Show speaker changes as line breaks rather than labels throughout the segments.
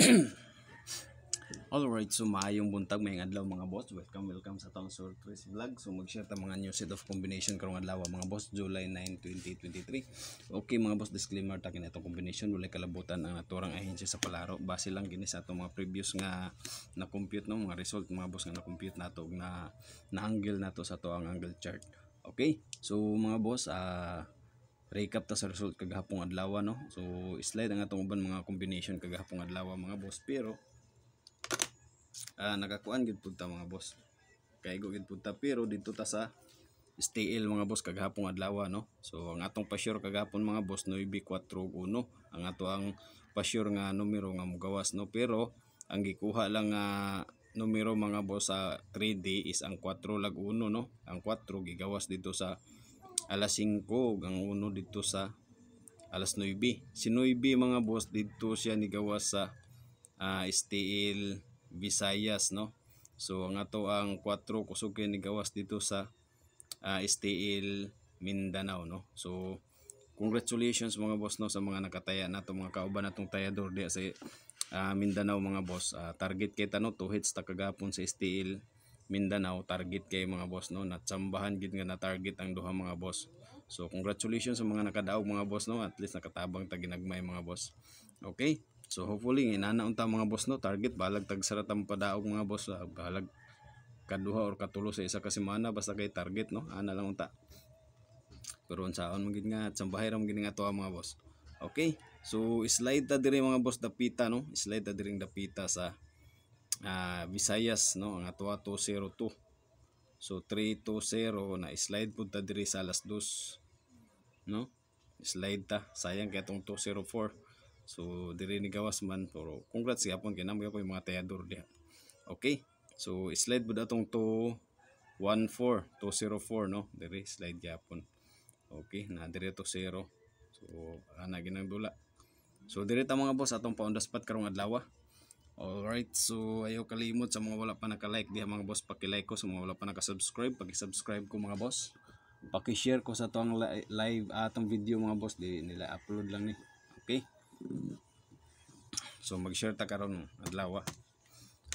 Alright, so maayong buntag, may adlaw mga boss. Welcome, welcome sa Tong Sur Vlog. So mag-share ta mga new set of combination karong adlaw mga boss, July 9, 2023. Okay mga boss, disclaimer ta kini atong combination wala kalabutan ang naturang ahensya sa palaro. Base lang gini sa atong mga previous nga na-compute no mga result mga boss nga na-compute nato na na-angle nato sa to ang angle chart. Okay? So mga boss, ah uh, recap ta sa result kagahapong adlaw no so slide ang atong uban mga combination kagahapong adlaw mga boss pero ah, nakakuan gid pud ta mga boss kay go gid pud ta pero dito ta sa STL mga boss kagahapong adlaw no. So ang atong pasure kagahapon mga boss 941 ang ato ang pasure nga numero nga mugawas no pero ang gikuha lang nga numero mga boss sa 3D is ang 4 lag 1 no. Ang 4 gigawas dito sa alas 5 ang uno dito sa alas 9 si 9 mga boss dito siya nigawa sa uh, ah, STL Visayas no so ang ato ang 4 kusog kay nigawas dito sa uh, ah, STL Mindanao no so congratulations mga boss no sa mga nakataya nato mga kauban natong tayador diya sa uh, Mindanao mga boss uh, target kay tano 2 hits ta kagapon sa steel Mindanao target kay mga boss no na tsambahan gid nga na target ang duha mga boss so congratulations sa mga nakadaog mga boss no at least nakatabang ta ginagmay mga boss okay so hopefully inanaon ta mga boss no target balag tag saratang padaog mga boss ah. balag kaduha or katulo sa isa ka semana basta kay target no ana lang unta pero unsaon man gid nga tsambahay ra man nga tuwa ah, mga boss okay so slide ta diri mga boss dapita no slide ta diri dapita sa uh, Visayas no ang atoa 202 so 320 na slide pud ta diri sa alas 2 no slide ta sayang kay tong 204 so diri ni gawas man pero congrats gyapon kay namo gyapon mga tayador diha okay so slide pud atong 214 204 no diri slide gyapon okay na diri to 0 so ana ginang dula so diri ta mga boss atong paundas pat karong adlaw ah. Alright, so ayaw kalimot sa mga wala pa nakalike diha mga boss, pakilike ko sa mga wala pa nakasubscribe, pakisubscribe ko mga boss. Pakishare ko sa tong live atong video mga boss, di nila upload lang ni. Okay? So mag-share ta karon adlawa. Ah.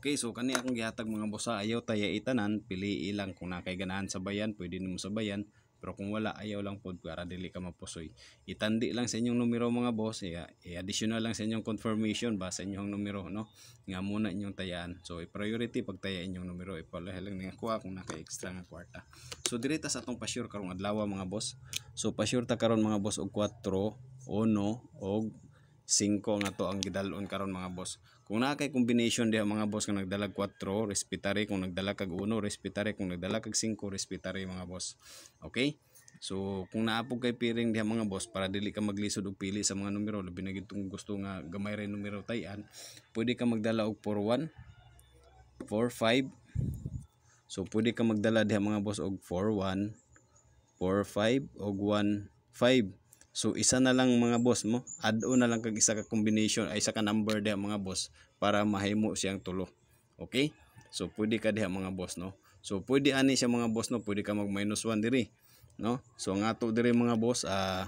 Okay, so kani akong gihatag mga boss, ah. ayaw taya itanan, pili ilang kung nakay ganahan sa bayan, pwede nimo sa bayan pero kung wala, ayaw lang po para dili ka mapusoy. Itandi lang sa inyong numero mga boss. I-additional eh, ah, eh, lang sa inyong confirmation ba sa inyong numero. No? Nga muna inyong tayaan. So i-priority pagtaya inyong numero. Ipalahe lang nga kuha kung naka-extra nga kwarta. So dirita sa atong pasure karong adlaw mga boss. So pasure ta karon mga boss og 4, 1 og 5 na to ang gidalon karon mga boss. Kung naa kay combination diha mga boss kung nagdalag 4, respetare kung nagdala kag 1, respetare kung nagdala kag 5, respetare mga boss. Okay? So kung naapog kay piring diha mga boss para dili ka maglisod og pili sa mga numero labi na gitong gusto nga gamay ra numero tayan, pwede ka magdala og 41, 45. So pwede ka magdala diha mga boss og 41, 45 og 15. So isa na lang mga boss mo, add-on na lang kag isa ka combination ay isa ka number diha mga boss para mahimo siyang tulo. Okay? So pwede ka diha mga boss no. So pwede ani siya mga boss no, pwede ka mag minus 1 diri no. So ang ato diri mga boss uh,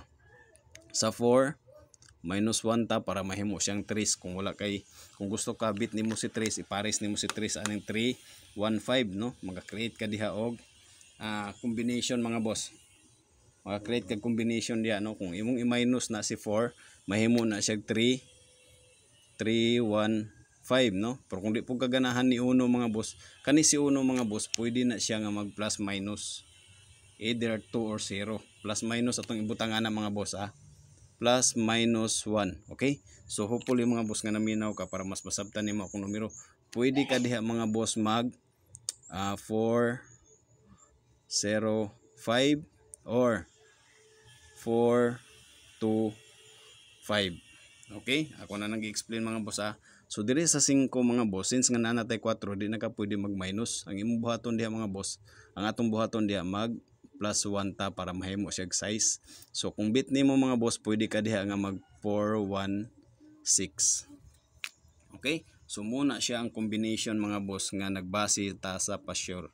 sa 4 minus 1 ta para mahimo siyang 3 kung wala kay kung gusto ka bit nimo si 3 ipares nimo si 3 aning 3 15 no magka-create ka diha og uh, combination mga boss maka-create kag combination diya no kung imong i-minus na si 4 mahimo na siya 3 3 1 no pero kung di po kaganahan ni uno mga boss kani si uno mga boss pwede na siya nga mag plus minus either 2 or 0 plus minus atong ibutangan na mga boss ah plus minus 1 okay so hopefully mga boss nga naminaw ka para mas masabtan nimo akong numero pwede ka diha mga boss mag uh, 4 0 5 or 4, 2, 5. Okay? Ako na nag-explain mga boss ah. So dire sa 5 mga boss, since nga nanatay 4, di na ka pwede mag-minus. Ang imong buhaton diha mga boss, ang atong buhaton diha mag plus 1 ta para mahimo siya size. So kung bit nimo mga boss, pwede ka diha nga mag 416 Okay? So muna siya ang combination mga boss nga nagbase ta sa pasure.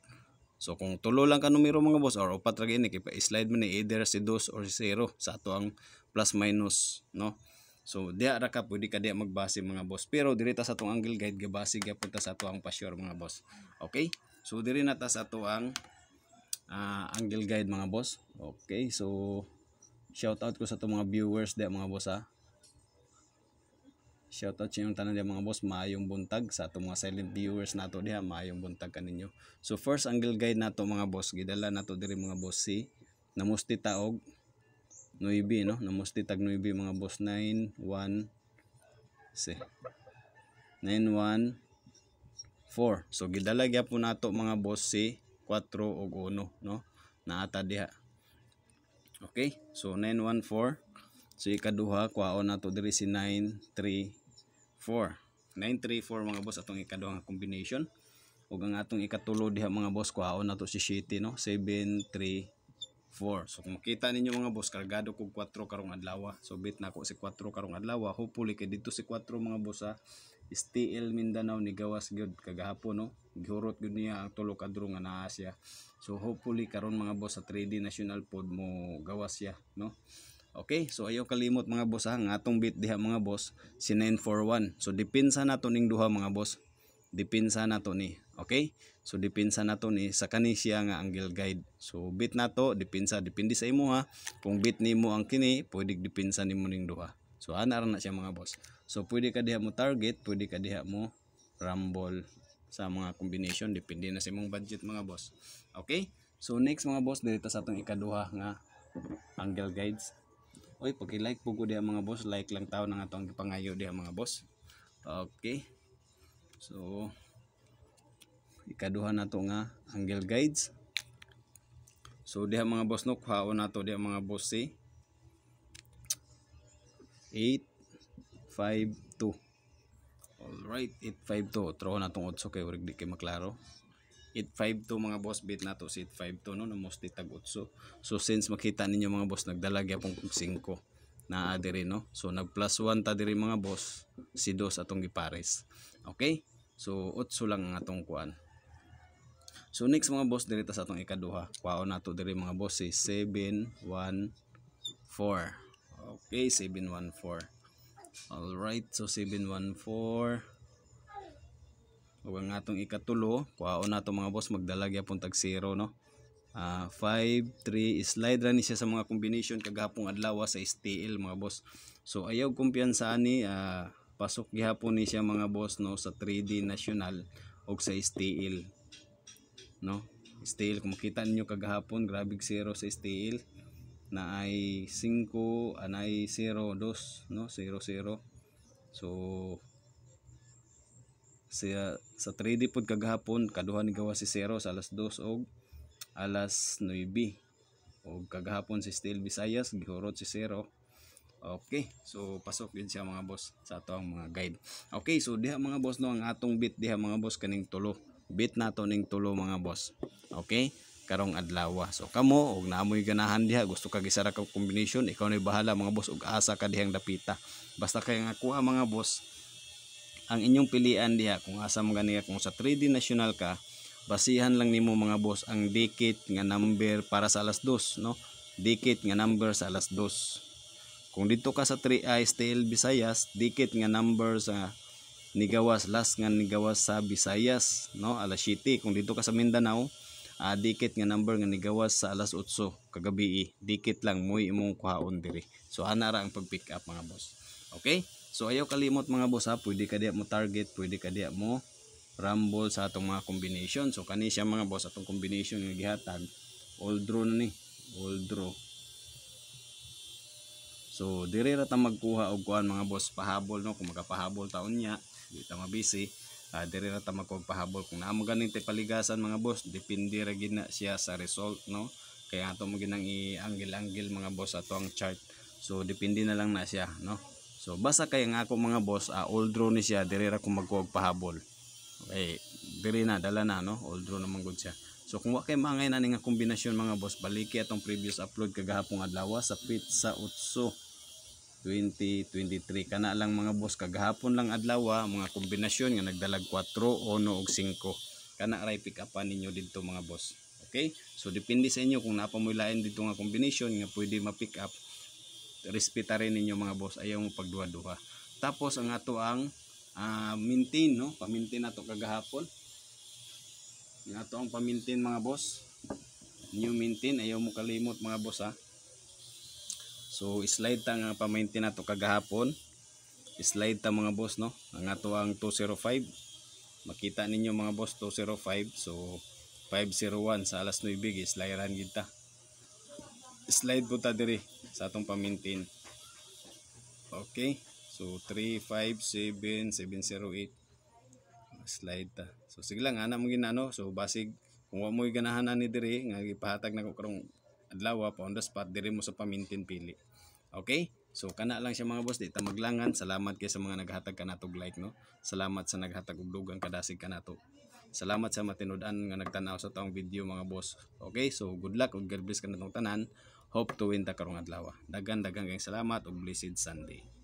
So kung tulo lang ka numero mga boss or upat ra gini kay pa-slide man ni either si 2 or si 0 sa ato ang plus minus no. So diya ra ka pwede ka diya magbase mga boss pero diri ta sa atong angle guide gabase gapunta sa ato ang pasyor mga boss. Okay? So diri na ta sa ato ang uh, angle guide mga boss. Okay? So shout out ko sa ato mga viewers diya mga boss ha. Shoutout sa inyong tanan mga boss, maayong buntag sa ato mga silent viewers nato diha, maayong buntag kaninyo. So first angle guide nato mga boss, gidala nato diri mga boss si Namusti taog 9 no, Namusti tag 9 mga boss 91 si 914. So gidala po nato mga boss si 4 ug 1 no, naata diha. Okay? So 914 So ikaduha kuhaon nato diri si 93 4 934 mga boss atong ikaduhang combination ug ang atong ikatulo diha mga boss kuhaon nato si Shitty no 734 so kung makita ninyo mga boss kargado kog 4 karong adlaw so bit na ko si 4 karong adlaw hopefully kay dito si 4 mga boss sa STL Mindanao ni gawas gyud kagahapon no gihurot gyud niya ang tulo kadro nga naa siya so hopefully karon mga boss sa 3D National Pod mo gawas siya no Okay, so ayo kalimot mga boss ha, ang atong bit diha mga boss, si 941. So dipinsa na to ning duha mga boss. Dipinsa na to ni. Okay? So dipinsa na to ni sa kanisya nga angle guide. So bit na to, dipinsa depende sa imo ha. Kung bit nimo ang kini, pwede dipinsa nimo ning duha. So anara na siya mga boss. So pwede ka diha mo target, pwede ka diha mo rumble sa mga combination depende na sa imong budget mga boss. Okay? So next mga boss, dito sa atong ikaduha nga angle guides. Oy, paki-like po ko diha mga boss. Like lang taw na nga atong gipangayo diha mga boss. Okay. So ikaduha na to nga angle guides. So diha mga boss no kuhaon nato to diha mga boss si eh. 852. All right, 852. Throw natong tong 8 kay di kay maklaro. 852 mga boss bit na to 852 no na mostly tag 8 so, since makita ninyo mga boss nagdalaga pong 5 na adiri no so nag plus 1 ta diri mga boss si dos atong gipares okay so utso lang ang atong kuan so next mga boss diri ta sa atong ikaduha kuha nato diri mga boss si 714 okay 714 all right so 714 ug ang atong ikatulo kuhaon nato mga boss magdalag yapon tag 0 no uh, ah, 5 slide ra ni siya sa mga combination kagahapong adlaw sa STL mga boss so ayaw kumpiyansa ni. uh, ah, pasok gihapon ni siya mga boss no sa 3D national og sa STL no STL kung makita niyo kagahapon Grabig zero sa STL na ay 5 anay 0 2 no 0 0 so siya, sa 3D pod kagahapon kaduha ni gawa si Zero sa alas 2 og alas 9. Og kagahapon si Steel Visayas gihurot si Zero. Okay, so pasok yun siya mga boss sa ato ang mga guide. Okay, so diha mga boss no ang atong bit diha mga boss kaning tulo. Bit nato ning tulo mga boss. Okay? karong adlaw. So kamo og naamoy ganahan diha gusto ka gisara ka combination ikaw na bahala mga boss og asa ka dihang dapita. Basta kay nga kuha mga boss ang inyong pilian diha kung asa mo gani kung sa 3D National ka basihan lang nimo mga boss ang dikit nga number para sa alas 2 no dikit nga number sa alas 2 kung dito ka sa 3i STL Visayas dikit nga number sa Nigawas last nga Nigawas sa Visayas no alas 7 kung dito ka sa Mindanao uh, dikit nga number nga nigawas sa alas 8 kagabi dikit lang mo imong kuhaon diri so ana ra ang pag pick up mga boss okay So ayaw kalimot mga boss ha, pwede ka mo target, pwede ka mo rumble sa atong mga combination. So kani siya mga boss atong combination nga gihatag all draw na ni, all draw. So dire ra ta magkuha og kuan mga boss pahabol no kung makapahabol taon niya, di ta mabisi. Uh, ah, dire ra ta magpahabol kung naa mo ganing paligasan mga boss, depende ra gina siya sa result no. Kaya ato mo ginang i-angle-angle mga boss ato ang chart. So depende na lang na siya no. So basa kay nga ako mga boss, uh, all draw ni siya dire ra kung magkuog pahabol. Okay, dire na dala na no, all draw naman gud siya. So kung wa kay mangay na nga kombinasyon mga boss, baliki atong previous upload kagahapon adlaw sa Pizza Utso 2023 kana lang mga boss kagahapon lang adlaw ah, mga kombinasyon nga nagdalag 4, 1 og 5. Kana ray pick upan ninyo didto mga boss. Okay? So depende sa inyo kung napamuy lain dito nga combination nga pwede ma-pick up respeta rin ninyo mga boss ayaw mo pagduha-duha tapos ang ato ang uh, ah, maintain no pamintin nato kagahapon yung ato ang pamintin mga boss new maintain ayaw mo kalimot mga boss ha so slide ta nga pamaintain nato kagahapon slide ta mga boss no ang ato ang 205 makita ninyo mga boss 205 so 501 sa alas 9 gislayaran eh, gid ta slide po ta diri sa atong pamintin okay so 357708 slide ta so sige lang ana mo ginano so basig kung wa mo ganahan ni diri nga gipahatag ko karong adlaw pa on the spot diri mo sa pamintin pili okay So kana lang siya mga boss, di ta maglangan. Salamat kay sa mga naghatag kanato og like no. Salamat sa naghatag og dugang kadasig kanato. Salamat sa matinud-an nga nagtan-aw sa taong video mga boss. Okay, so good luck ug God bless kanatong tanan. Hope to win ta karong adlaw. Dagan daghang salamat ug blessed Sunday.